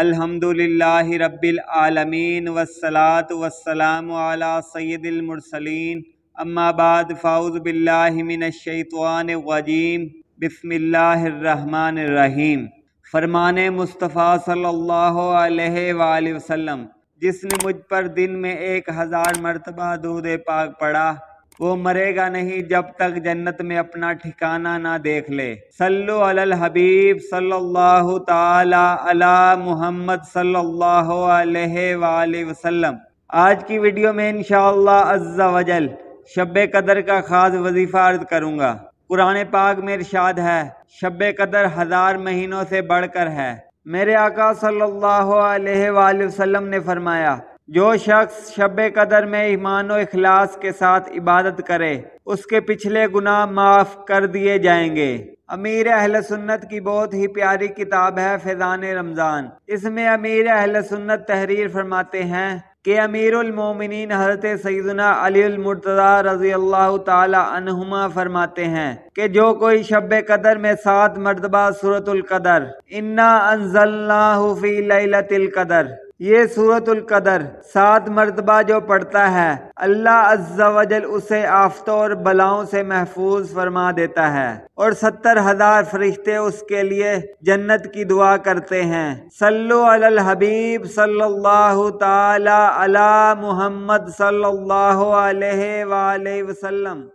अल्हम्दुलिल्लाहि रब्बिल आलमीन वसलात वसलाम आला सैदिलमरसलिन अम्माबाद फ़ाउज़ बिल्लामिनशैतवान वजीम रहीम फ़रमान मुस्तफ़ा सल्लल्लाहु अलैहि वसल्लम जिसने मुझ पर दिन में एक हज़ार मरतबा दूध पाक पड़ा वो मरेगा नहीं जब तक जन्नत में अपना ठिकाना ना देख ले सल्लु अलल हबीब सल्लल्लाहु ताला अला मुहम्मद सल्लल्लाहु अलैहि वसल्लम आज की वीडियो में इन अज्जा वजल शब कदर का खास वजीफा अर्ज करूँगा कुरान पाक में इरशाद है शब कदर हज़ार महीनों से बढ़कर है मेरे आका सल्लल्लाहु अलैहि वसल्लम ने फरमाया जो शख्स शब कदर में ईमान और अखलास के साथ इबादत करे उसके पिछले गुनाह माफ़ कर दिए जाएंगे अमीर अहल सुन्नत की बहुत ही प्यारी किताब है फैज़ान रमज़ान इसमें अमीर अहल सुन्नत तहरीर फरमाते हैं कि उलमोमिन हजरत सईदना अलीमरतज़ा रजी अल्लाह तहुमा फरमाते हैं कि जो कोई शब कदर में सात मरतबा सूरतुल्कदर इन्ना अनजल्लाफ़ी लतिल कदर ये सूरतुल कदर सात मरतबा जो पढ़ता है अल्लाह अज्जावजल उसे आफतों और बलाओं से महफूज फरमा देता है और सत्तर हजार फरिश्ते उसके लिए जन्नत की दुआ करते हैं सल्लु अलल हबीब सल्लल्लाहु ताला अला मुहम्मद सल्लल्लाहु अलैहि वसल्लम